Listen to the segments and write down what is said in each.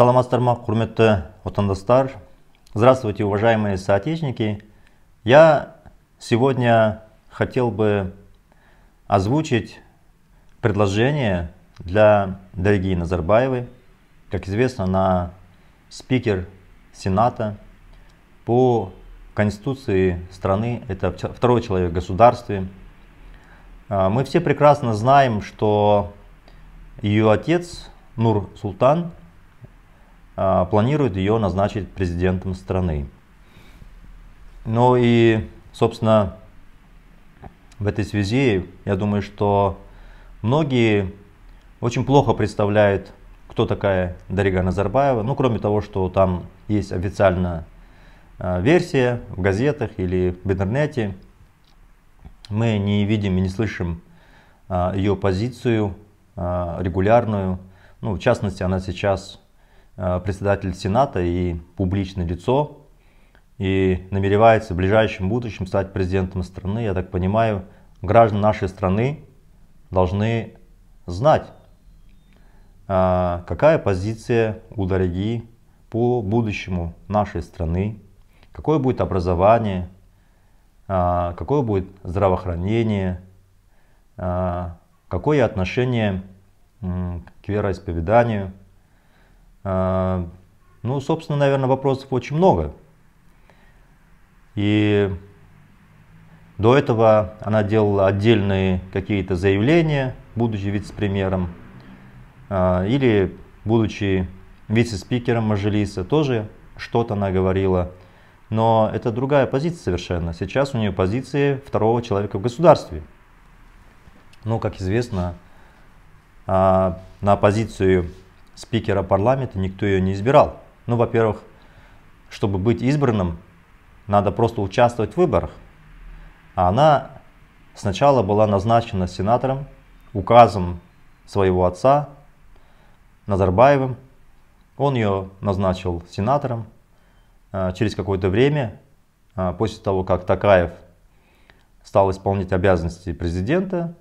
Саламатсыздар ма, құрметті отандастар. Здравствуйте, уважаемые соотечественники. Я сегодня хотел бы озвучить предложение для Дарьи Назарбаевой, как известно, на спикер Сената по Конституции страны, это второй человек в государстве. А, мы все прекрасно знаем, что ее отец Нур Султан а, планирует ее назначить президентом страны. Ну и, собственно, в этой связи, я думаю, что многие очень плохо представляют, кто такая Дарига Назарбаева. Ну, кроме того, что там есть официально а, версия в газетах или в интернете, мы не видим и не слышим а, ее позицию регулярную. Ну, в частности, она сейчас Э, председатель Сената и публичное лицо, и намеревается в ближайшем будущем стать президентом страны, я так понимаю, граждане нашей страны должны знать, э, какая позиция у Дороги по будущему нашей страны, какое будет образование, э, какое будет здравоохранение, какое отношение к вероисповеданию – а, ну, собственно, наверное, вопросов очень много. И до этого она делала отдельные какие-то заявления, будучи вице-премьером, а, или будучи вице-спикером Мажелиса, тоже что-то она говорила. Но это другая позиция совершенно. Сейчас у нее позиции второго человека в государстве. Но, ну, как известно, а, на позицию спикера парламента никто ее не избирал. Ну, во-первых, чтобы быть избранным, надо просто участвовать в выборах. А она сначала была назначена сенатором указом своего отца Назарбаевым. Он ее назначил сенатором. Э, через какое-то время, э, после того, как Такаев стал исполнять обязанности президента,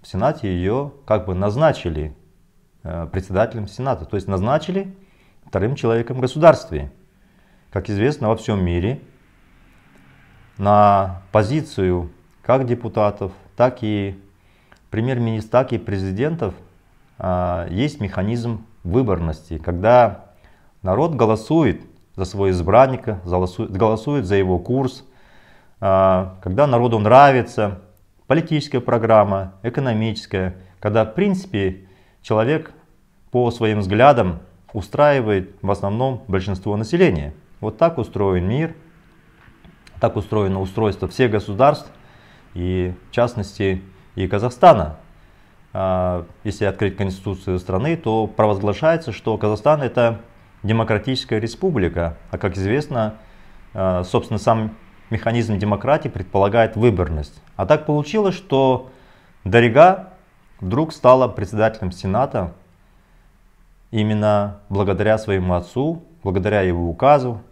в Сенате ее как бы назначили Э, председателем Сената, то есть назначили вторым человеком в государстве. Как известно, во всем мире на позицию как депутатов, так и премьер министра так и президентов э, есть механизм выборности, когда народ голосует за своего избранника, голосует за его курс, э, когда народу нравится политическая программа, экономическая, когда в принципе человек по своим взглядам устраивает в основном большинство населения. Вот так устроен мир, так устроено устройство всех государств и в частности и Казахстана. А, если открыть конституцию страны, то провозглашается, что Казахстан это демократическая республика, а как известно, а, собственно, сам механизм демократии предполагает выборность. А так получилось, что Дорига вдруг стала председателем Сената именно благодаря своему отцу, благодаря его указу.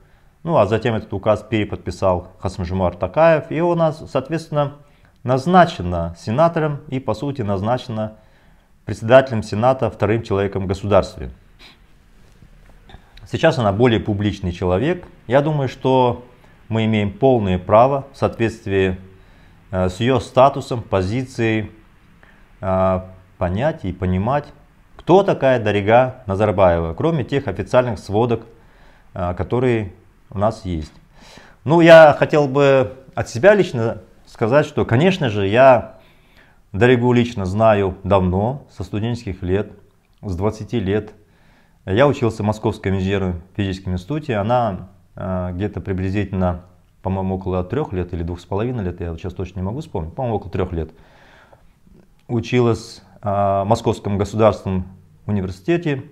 Ну а затем этот указ переподписал Хасмжимар Такаев, и у нас, соответственно, назначена сенатором и, по сути, назначена председателем Сената вторым человеком в государстве. Сейчас она более публичный человек. Я думаю, что мы имеем полное право в соответствии э, с ее статусом, позицией, а, понять и понимать, кто такая Дарига Назарбаева, кроме тех официальных сводок, а, которые у нас есть. Ну, я хотел бы от себя лично сказать, что, конечно же, я Даригу лично знаю давно, со студенческих лет, с 20 лет. Я учился в Московском инженерном физическом институте. Она а, где-то приблизительно, по-моему, около трех лет или двух с половиной лет, я сейчас точно не могу вспомнить, по-моему, около трех лет – училась в а, Московском государственном университете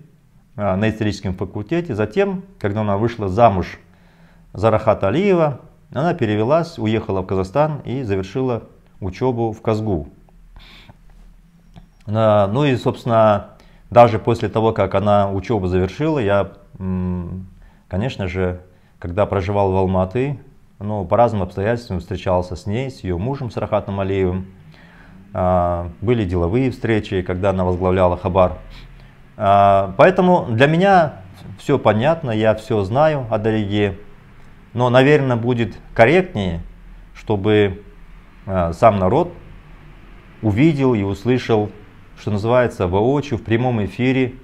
а, на историческом факультете. Затем, когда она вышла замуж за Рахата Алиева, она перевелась, уехала в Казахстан и завершила учебу в Казгу. А, ну и, собственно, даже после того, как она учебу завершила, я, конечно же, когда проживал в Алматы, ну, по разным обстоятельствам встречался с ней, с ее мужем, с Рахатом Алиевым. А, были деловые встречи, когда она возглавляла Хабар. А, поэтому для меня все понятно, я все знаю о Дариге, но, наверное, будет корректнее, чтобы а, сам народ увидел и услышал, что называется, воочию, в прямом эфире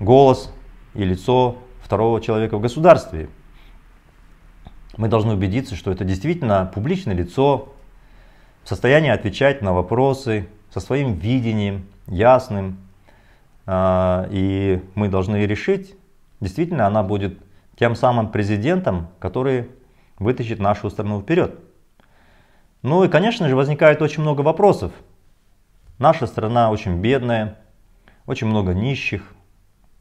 голос и лицо второго человека в государстве. Мы должны убедиться, что это действительно публичное лицо, в состоянии отвечать на вопросы со своим видением, ясным. А, и мы должны решить, действительно она будет тем самым президентом, который вытащит нашу страну вперед. Ну и, конечно же, возникает очень много вопросов. Наша страна очень бедная, очень много нищих,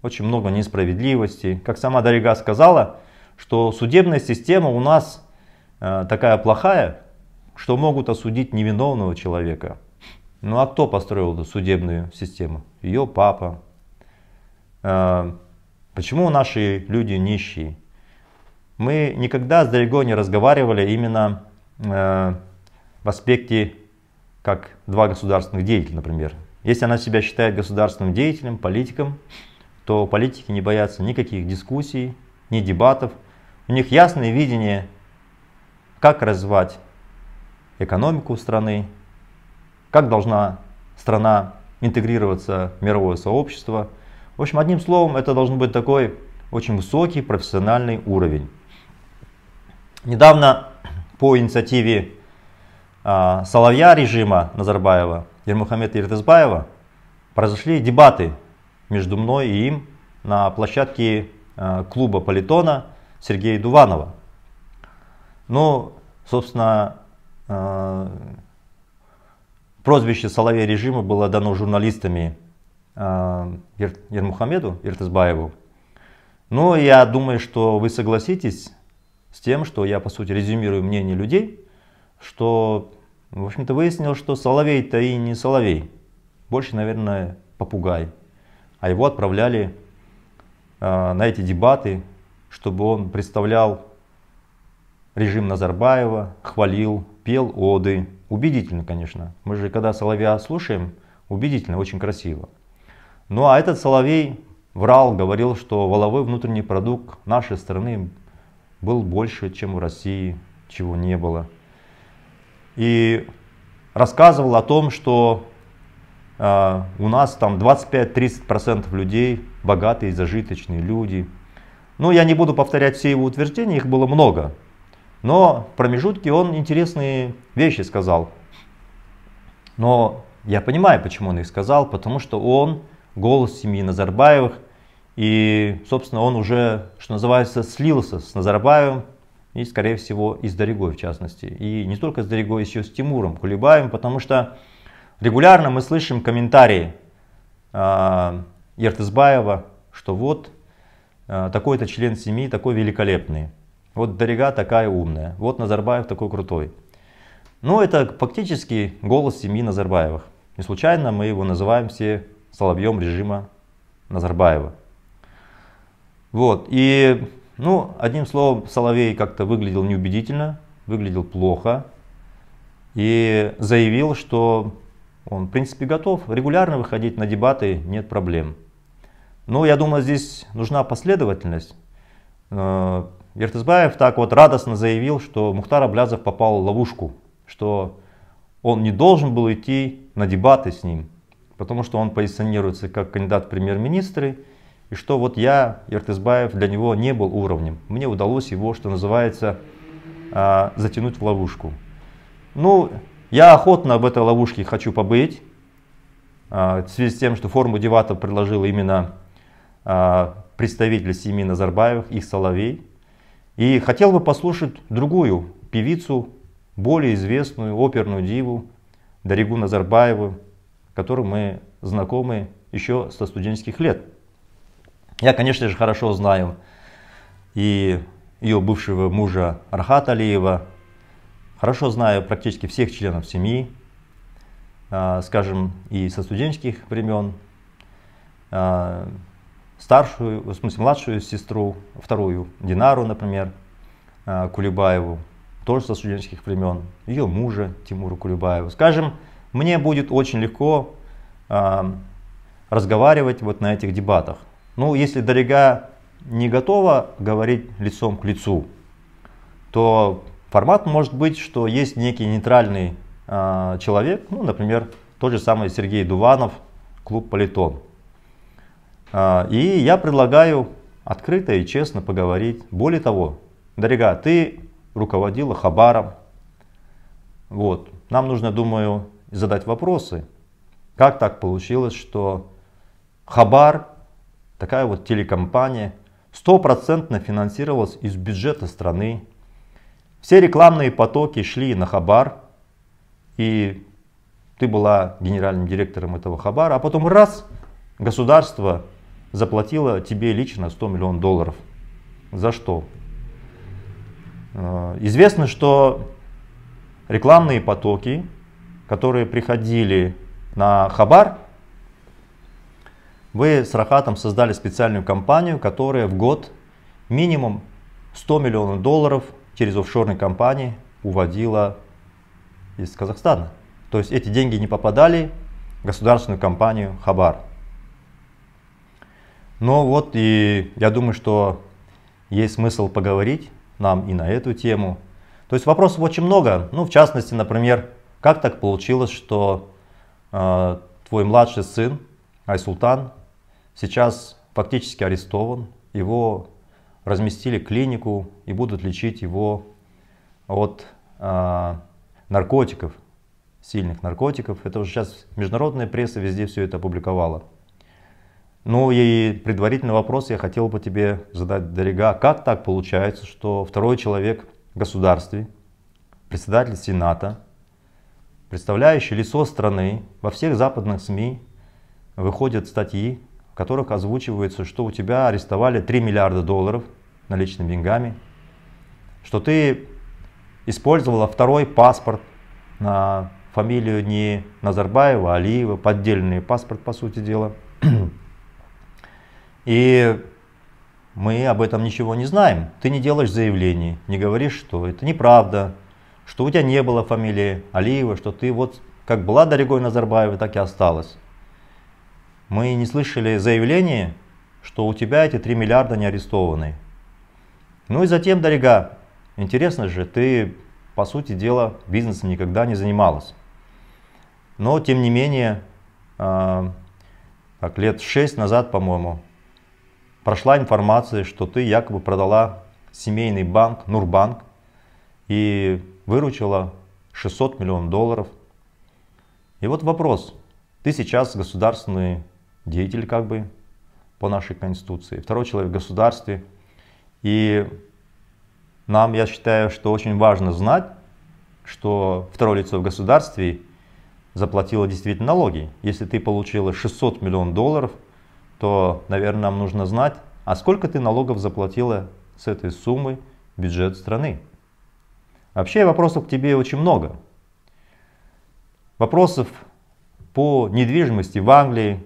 очень много несправедливости. Как сама Дарига сказала, что судебная система у нас э, такая плохая, что могут осудить невиновного человека. Ну а кто построил эту судебную систему? Ее папа. А, почему наши люди нищие? Мы никогда с Дальго не разговаривали именно э, в аспекте как два государственных деятеля, например. Если она себя считает государственным деятелем, политиком, то политики не боятся никаких дискуссий, ни дебатов. У них ясное видение, как развивать экономику страны, как должна страна интегрироваться в мировое сообщество. В общем, одним словом, это должен быть такой очень высокий профессиональный уровень. Недавно по инициативе а, Соловья режима Назарбаева, Ермухамеда Иртызбаева, произошли дебаты между мной и им на площадке а, клуба Политона Сергея Дуванова. Ну, собственно, а, прозвище Соловей режима было дано журналистами Ер, а, Ермухамеду Иртызбаеву. Но я думаю, что вы согласитесь с тем, что я, по сути, резюмирую мнение людей, что, в общем-то, выяснил, что Соловей-то и не Соловей, больше, наверное, попугай. А его отправляли э, на эти дебаты, чтобы он представлял режим Назарбаева, хвалил, пел оды. Убедительно, конечно. Мы же, когда Соловья слушаем, убедительно, очень красиво. Ну а этот Соловей врал, говорил, что воловой внутренний продукт нашей страны был больше, чем в России, чего не было. И рассказывал о том, что э, у нас там 25-30% людей богатые, зажиточные люди. Ну, я не буду повторять все его утверждения, их было много. Но в промежутке он интересные вещи сказал. Но я понимаю, почему он их сказал, потому что он голос семьи Назарбаевых, и, собственно, он уже, что называется, слился с Назарбаевым, и, скорее всего, и с Дорогой, в частности. И не только с Дорогой, еще с Тимуром Кулебаем, потому что регулярно мы слышим комментарии э, Ертызбаева, что вот э, такой-то член семьи, такой великолепный. Вот Дорига такая умная, вот Назарбаев такой крутой. Ну, это фактически голос семьи Назарбаевых. Не случайно мы его называем все соловьем режима Назарбаева. Вот, и, ну, одним словом, Соловей как-то выглядел неубедительно, выглядел плохо. И заявил, что он, в принципе, готов регулярно выходить на дебаты, нет проблем. Но ну, я думаю, здесь нужна последовательность. Э, Ертызбаев так вот радостно заявил, что Мухтар Аблязов попал в ловушку, что он не должен был идти на дебаты с ним, потому что он позиционируется как кандидат в премьер-министры, и что вот я, Ертызбаев, для него не был уровнем. Мне удалось его, что называется, а, затянуть в ловушку. Ну, я охотно в этой ловушке хочу побыть, а, в связи с тем, что форму дебатов предложил именно а, представитель семьи Назарбаев, их Соловей. И хотел бы послушать другую певицу, более известную оперную диву Даригу Назарбаеву, которую мы знакомы еще со студенческих лет. Я, конечно же, хорошо знаю и ее бывшего мужа Архат Алиева, хорошо знаю практически всех членов семьи, а, скажем, и со студенческих времен, а, старшую, в смысле младшую сестру, вторую, Динару, например, э, Кулебаеву, тоже со студенческих времен, ее мужа Тимура Кулебаева, Скажем, мне будет очень легко э, разговаривать вот на этих дебатах. Ну, если дорога не готова говорить лицом к лицу, то формат может быть, что есть некий нейтральный э, человек, ну, например, тот же самый Сергей Дуванов, клуб «Политон». А, и я предлагаю открыто и честно поговорить. Более того, дорога, ты руководила Хабаром. Вот. Нам нужно, думаю, задать вопросы. Как так получилось, что Хабар, такая вот телекомпания, стопроцентно финансировалась из бюджета страны. Все рекламные потоки шли на Хабар, и ты была генеральным директором этого Хабара, а потом раз, государство заплатила тебе лично 100 миллионов долларов. За что? Э, известно, что рекламные потоки, которые приходили на Хабар, вы с Рахатом создали специальную компанию, которая в год минимум 100 миллионов долларов через офшорные компании уводила из Казахстана. То есть эти деньги не попадали в государственную компанию Хабар. Ну вот и я думаю, что есть смысл поговорить нам и на эту тему. То есть вопросов очень много. Ну, в частности, например, как так получилось, что э, твой младший сын Айсултан сейчас фактически арестован, его разместили в клинику и будут лечить его от э, наркотиков, сильных наркотиков. Это уже сейчас международная пресса везде все это опубликовала. Ну и предварительный вопрос я хотел бы тебе задать, дорога. Как так получается, что второй человек в государстве, председатель Сената, представляющий лицо страны, во всех западных СМИ выходят статьи, в которых озвучивается, что у тебя арестовали 3 миллиарда долларов наличными деньгами, что ты использовала второй паспорт на фамилию не Назарбаева, а Алиева, поддельный паспорт, по сути дела. И мы об этом ничего не знаем. Ты не делаешь заявлений, не говоришь, что это неправда, что у тебя не было фамилии Алиева, что ты вот как была дорогой Назарбаева, так и осталась. Мы не слышали заявлений, что у тебя эти 3 миллиарда не арестованы. Ну и затем, Дарига, интересно же, ты, по сути дела, бизнесом никогда не занималась. Но, тем не менее, а, так, лет 6 назад, по-моему, прошла информация, что ты якобы продала семейный банк, Нурбанк, и выручила 600 миллионов долларов. И вот вопрос. Ты сейчас государственный деятель, как бы, по нашей конституции, второй человек в государстве. И нам, я считаю, что очень важно знать, что второе лицо в государстве заплатило действительно налоги. Если ты получила 600 миллионов долларов – то, наверное, нам нужно знать, а сколько ты налогов заплатила с этой суммы в бюджет страны. Вообще вопросов к тебе очень много. Вопросов по недвижимости в Англии,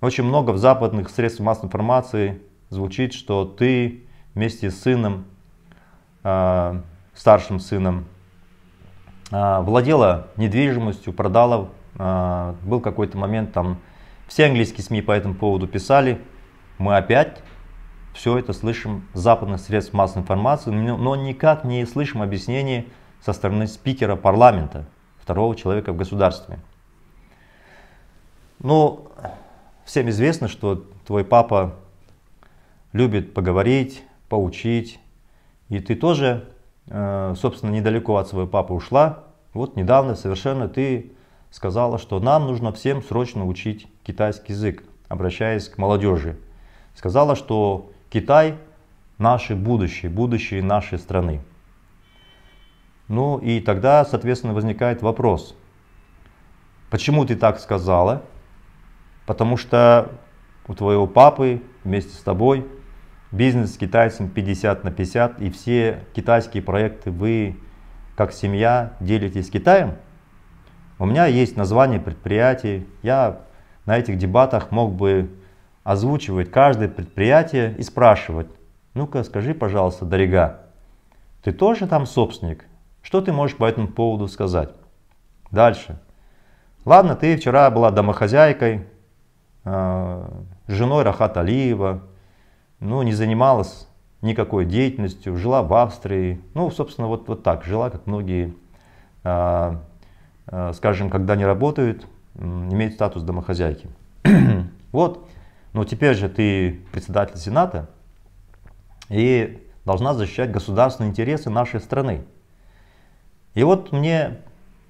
очень много в западных средствах массовой информации звучит, что ты вместе с сыном, а, старшим сыном, а, владела недвижимостью, продала, а, был какой-то момент там все английские СМИ по этому поводу писали. Мы опять все это слышим с западных средств массовой информации, но никак не слышим объяснений со стороны спикера парламента, второго человека в государстве. Ну, всем известно, что твой папа любит поговорить, поучить, и ты тоже, э, собственно, недалеко от своего папы ушла. Вот недавно совершенно ты сказала, что нам нужно всем срочно учить китайский язык, обращаясь к молодежи. Сказала, что Китай – наше будущее, будущее нашей страны. Ну и тогда, соответственно, возникает вопрос, почему ты так сказала? Потому что у твоего папы вместе с тобой бизнес с китайцем 50 на 50, и все китайские проекты вы, как семья, делитесь с Китаем? У меня есть название предприятий, я на этих дебатах мог бы озвучивать каждое предприятие и спрашивать, ну-ка скажи, пожалуйста, дорога, ты тоже там собственник? Что ты можешь по этому поводу сказать? Дальше. Ладно, ты вчера была домохозяйкой, э, женой Рахат Алиева, ну, не занималась никакой деятельностью, жила в Австрии. Ну, собственно, вот, вот так, жила, как многие, э, э, скажем, когда не работают, имеет статус домохозяйки. вот, но теперь же ты председатель Сената и должна защищать государственные интересы нашей страны. И вот мне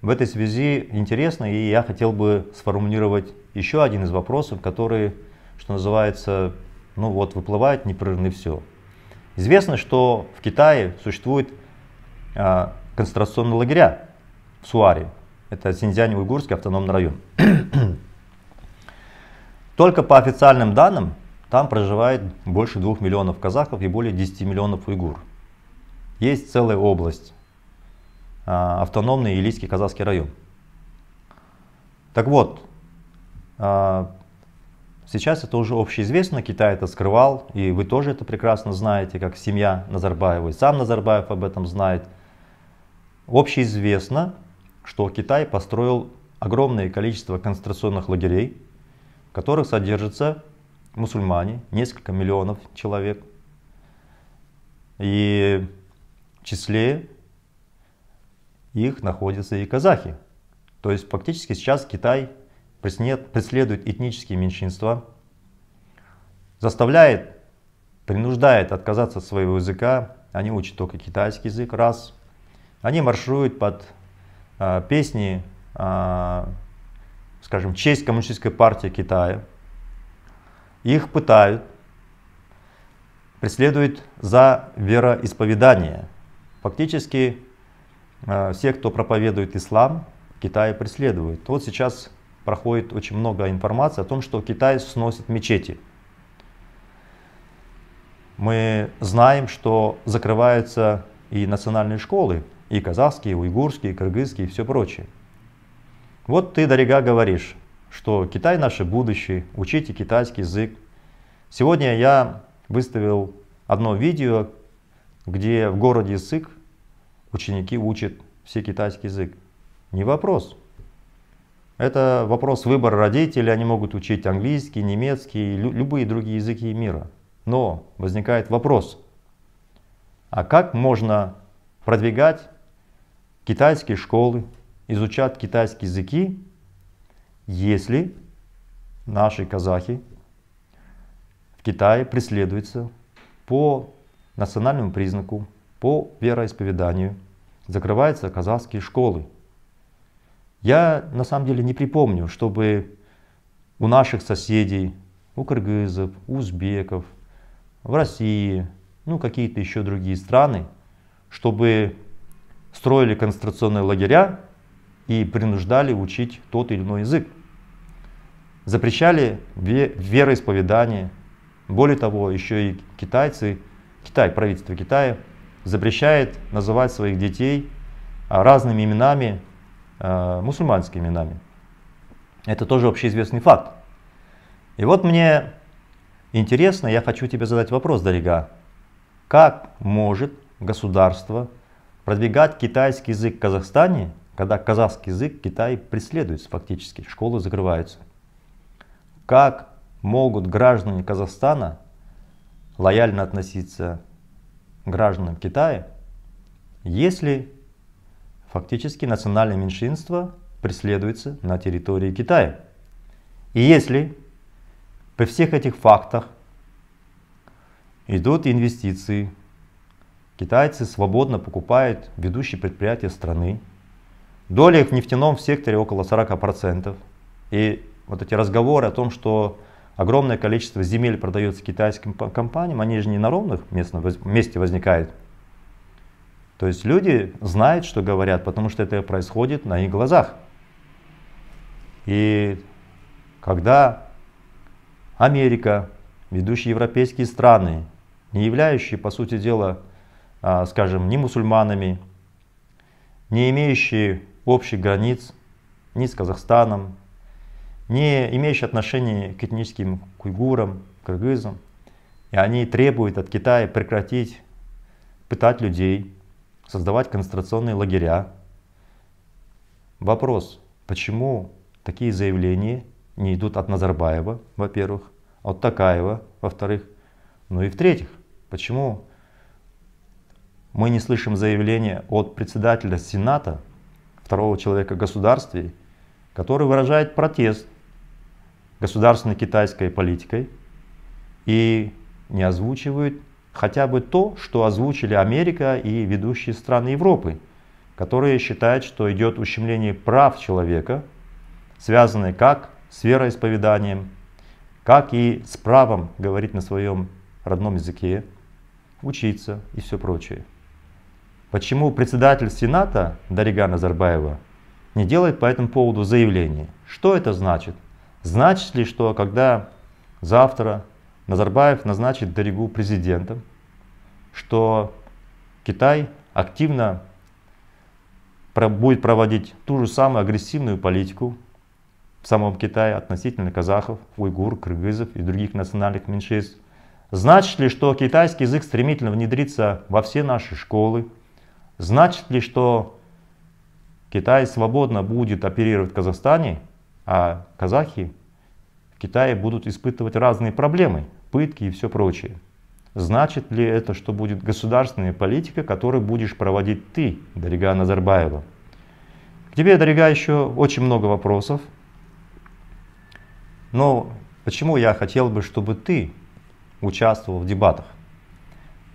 в этой связи интересно, и я хотел бы сформулировать еще один из вопросов, который, что называется, ну вот выплывает непрерывно все. Известно, что в Китае существует а, концентрационные лагеря в Суаре, это Синьцзянь-Уйгурский автономный район. Только по официальным данным там проживает больше 2 миллионов казахов и более 10 миллионов уйгур. Есть целая область, а, автономный Илийский казахский район. Так вот, а, сейчас это уже общеизвестно, Китай это скрывал, и вы тоже это прекрасно знаете, как семья Назарбаева, и сам Назарбаев об этом знает. Общеизвестно, что Китай построил огромное количество концентрационных лагерей, в которых содержатся мусульмане, несколько миллионов человек. И в числе их находятся и казахи. То есть фактически сейчас Китай преследует этнические меньшинства, заставляет, принуждает отказаться от своего языка. Они учат только китайский язык, раз. Они маршируют под Э, песни, э, скажем, в честь Коммунистической партии Китая. Их пытают, преследуют за вероисповедание. Фактически э, все, кто проповедует ислам, Китая преследуют. Вот сейчас проходит очень много информации о том, что Китай сносит мечети. Мы знаем, что закрываются и национальные школы, и казахский, и уйгурский, и кыргызский, и все прочее. Вот ты, дорога говоришь, что Китай наше будущее, учите китайский язык. Сегодня я выставил одно видео, где в городе Сык ученики учат все китайский язык. Не вопрос. Это вопрос выбора родителей, они могут учить английский, немецкий, лю любые другие языки мира. Но возникает вопрос, а как можно продвигать китайские школы изучать китайские языки, если наши казахи в Китае преследуются по национальному признаку, по вероисповеданию, закрываются казахские школы. Я на самом деле не припомню, чтобы у наших соседей, у кыргызов, узбеков, в России, ну какие-то еще другие страны, чтобы строили концентрационные лагеря и принуждали учить тот или иной язык. Запрещали вероисповедание. Более того, еще и китайцы, Китай, правительство Китая, запрещает называть своих детей а, разными именами, а, мусульманскими именами. Это тоже общеизвестный факт. И вот мне интересно, я хочу тебе задать вопрос, дорога: Как может государство продвигать китайский язык в Казахстане, когда казахский язык в Китае преследуется фактически, школы закрываются. Как могут граждане Казахстана лояльно относиться к гражданам Китая, если фактически национальное меньшинство преследуется на территории Китая? И если при всех этих фактах идут инвестиции Китайцы свободно покупают ведущие предприятия страны. Доля их в нефтяном секторе около 40%. И вот эти разговоры о том, что огромное количество земель продается китайским компаниям, они же не на ровных месте возникают. То есть люди знают, что говорят, потому что это происходит на их глазах. И когда Америка, ведущие европейские страны, не являющие, по сути дела, а, скажем, не мусульманами, не имеющие общих границ ни с Казахстаном, не имеющие отношения к этническим куйгурам, кыргызам. И они требуют от Китая прекратить пытать людей, создавать концентрационные лагеря. Вопрос, почему такие заявления не идут от Назарбаева, во-первых, а от Такаева, во-вторых, ну и в-третьих, почему мы не слышим заявления от председателя Сената, второго человека в государстве, который выражает протест государственной китайской политикой и не озвучивает хотя бы то, что озвучили Америка и ведущие страны Европы, которые считают, что идет ущемление прав человека, связанное как с вероисповеданием, как и с правом говорить на своем родном языке, учиться и все прочее почему председатель Сената Дариган Назарбаева не делает по этому поводу заявление. Что это значит? Значит ли, что когда завтра Назарбаев назначит Даригу президентом, что Китай активно будет проводить ту же самую агрессивную политику в самом Китае относительно казахов, уйгур, кыргызов и других национальных меньшинств. Значит ли, что китайский язык стремительно внедрится во все наши школы, Значит ли, что Китай свободно будет оперировать в Казахстане, а казахи в Китае будут испытывать разные проблемы, пытки и все прочее? Значит ли это, что будет государственная политика, которую будешь проводить ты, дорогая Назарбаева? К тебе, дорогая, еще очень много вопросов. Но почему я хотел бы, чтобы ты участвовал в дебатах?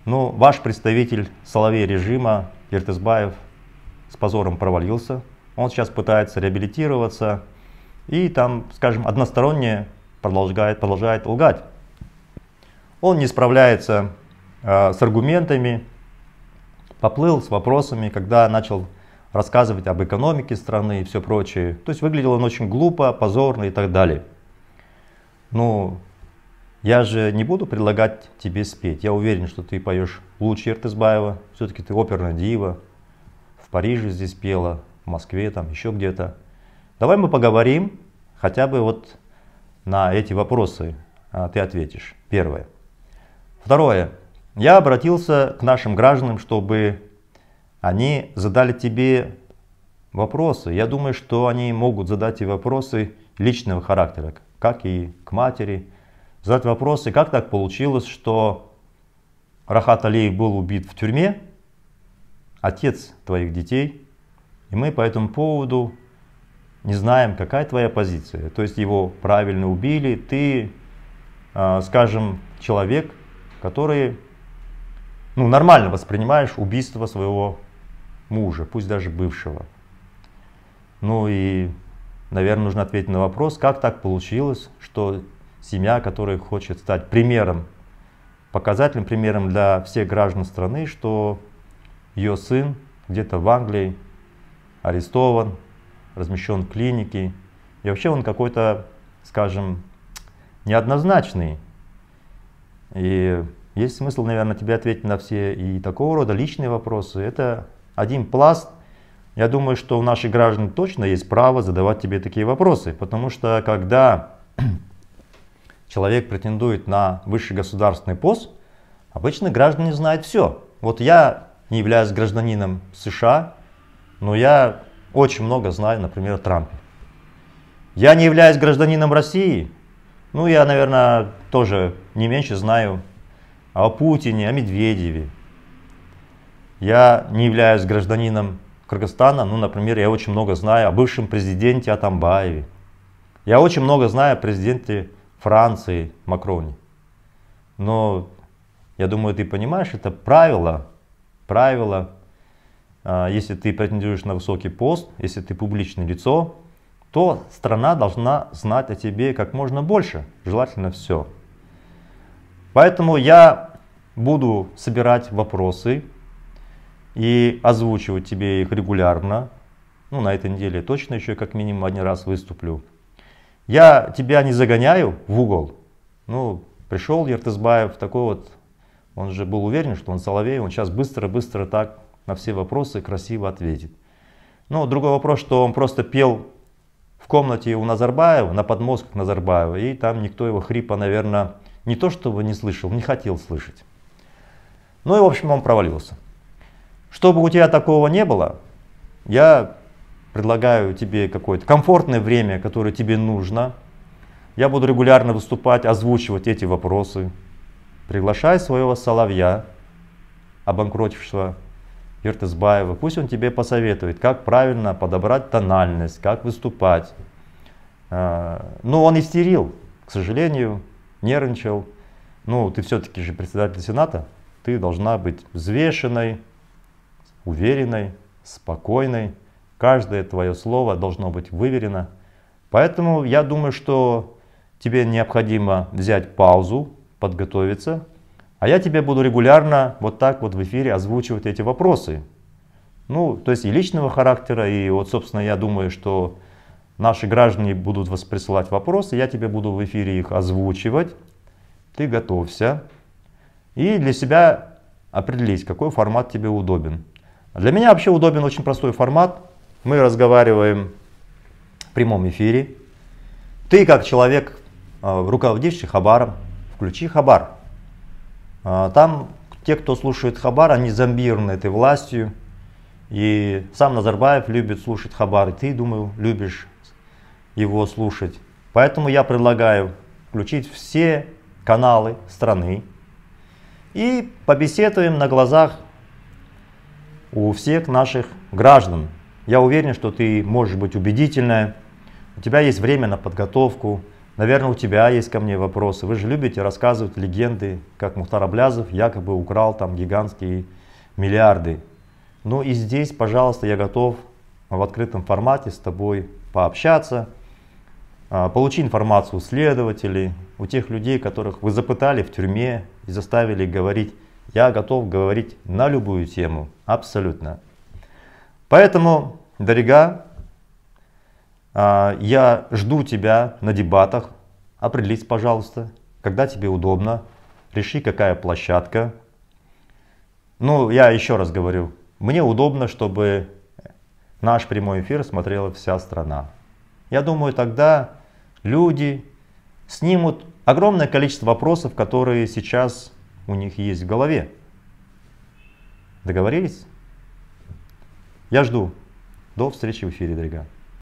Ну, ваш представитель Соловей режима Ертызбаев с позором провалился. Он сейчас пытается реабилитироваться и там, скажем, односторонне продолжает, продолжает лгать. Он не справляется э, с аргументами, поплыл с вопросами, когда начал рассказывать об экономике страны и все прочее. То есть выглядел он очень глупо, позорно и так далее. Ну, я же не буду предлагать тебе спеть. Я уверен, что ты поешь Лучи Артызбаева, все-таки ты оперная дива, в Париже здесь пела, в Москве, там еще где-то. Давай мы поговорим, хотя бы вот на эти вопросы а, ты ответишь. Первое. Второе. Я обратился к нашим гражданам, чтобы они задали тебе вопросы. Я думаю, что они могут задать и вопросы личного характера, как и к матери. Задать вопросы, как так получилось, что Рахат Алиев был убит в тюрьме, отец твоих детей, и мы по этому поводу не знаем, какая твоя позиция. То есть его правильно убили, ты, а, скажем, человек, который ну, нормально воспринимаешь убийство своего мужа, пусть даже бывшего. Ну и, наверное, нужно ответить на вопрос, как так получилось, что семья, которая хочет стать примером показательным примером для всех граждан страны, что ее сын где-то в Англии арестован, размещен в клинике. И вообще он какой-то, скажем, неоднозначный. И есть смысл, наверное, тебе ответить на все и такого рода личные вопросы. Это один пласт. Я думаю, что у наших граждан точно есть право задавать тебе такие вопросы, потому что когда человек претендует на высший государственный пост, обычно граждане знают все. Вот я не являюсь гражданином США, но я очень много знаю, например, о Трампе. Я не являюсь гражданином России, ну я, наверное, тоже не меньше знаю о Путине, о Медведеве. Я не являюсь гражданином Кыргызстана, ну, например, я очень много знаю о бывшем президенте Атамбаеве. Я очень много знаю о президенте Франции Макроне. Но я думаю, ты понимаешь, это правило, правило, а, если ты претендуешь на высокий пост, если ты публичное лицо, то страна должна знать о тебе как можно больше, желательно все. Поэтому я буду собирать вопросы и озвучивать тебе их регулярно. Ну, на этой неделе точно еще как минимум один раз выступлю. Я тебя не загоняю в угол. Ну, пришел Ертызбаев, такой вот, он же был уверен, что он Соловей, он сейчас быстро-быстро так на все вопросы красиво ответит. Ну, другой вопрос, что он просто пел в комнате у Назарбаева, на подмозгах Назарбаева, и там никто его хрипа, наверное, не то чтобы не слышал, не хотел слышать. Ну и, в общем, он провалился. Чтобы у тебя такого не было, я предлагаю тебе какое-то комфортное время, которое тебе нужно. Я буду регулярно выступать, озвучивать эти вопросы. Приглашай своего соловья, обанкротившего Ертызбаева, пусть он тебе посоветует, как правильно подобрать тональность, как выступать. А, Но ну, он истерил, к сожалению, нервничал. Ну, ты все-таки же председатель Сената, ты должна быть взвешенной, уверенной, спокойной. Каждое твое слово должно быть выверено. Поэтому я думаю, что тебе необходимо взять паузу, подготовиться. А я тебе буду регулярно вот так вот в эфире озвучивать эти вопросы. Ну, то есть и личного характера, и вот, собственно, я думаю, что наши граждане будут вас присылать вопросы, я тебе буду в эфире их озвучивать. Ты готовься. И для себя определись, какой формат тебе удобен. Для меня вообще удобен очень простой формат. Мы разговариваем в прямом эфире. Ты как человек, а, руководивший Хабаром, включи Хабар. А, там те, кто слушает Хабар, они зомбированы этой властью. И сам Назарбаев любит слушать Хабар, и ты, думаю, любишь его слушать. Поэтому я предлагаю включить все каналы страны и побеседуем на глазах у всех наших граждан, я уверен, что ты можешь быть убедительная, у тебя есть время на подготовку, наверное, у тебя есть ко мне вопросы. Вы же любите рассказывать легенды, как Мухтар Аблязов якобы украл там гигантские миллиарды. Ну и здесь, пожалуйста, я готов в открытом формате с тобой пообщаться, а, получи информацию у следователей, у тех людей, которых вы запытали в тюрьме и заставили говорить. Я готов говорить на любую тему, абсолютно. Поэтому дорога, а, я жду тебя на дебатах. Определись, пожалуйста, когда тебе удобно. Реши, какая площадка. Ну, я еще раз говорю, мне удобно, чтобы наш прямой эфир смотрела вся страна. Я думаю, тогда люди снимут огромное количество вопросов, которые сейчас у них есть в голове. Договорились? Я жду. До встречи в эфире, дорогая.